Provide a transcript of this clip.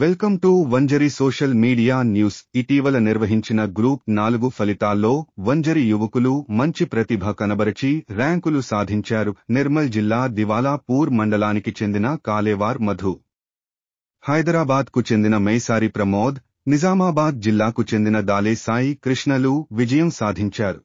welcome to Vanjari social media news ఇటీవల నిర్వహించిన group నాలుగు ఫలితాల్లో వంజరి యువకులు మంచి ప్రతిభ కనబరిచి ర్యాంకులు సాధించారు నిర్మల్ జిల్లా దివాలాపూర్ మండలానికి చెందిన కాలేవార్ మధు హైదరాబాద్కు చెందిన మైసారి ప్రమోద్ నిజామాబాద్ జిల్లాకు చెందిన దాలేసాయి కృష్ణలు విజయం సాధించారు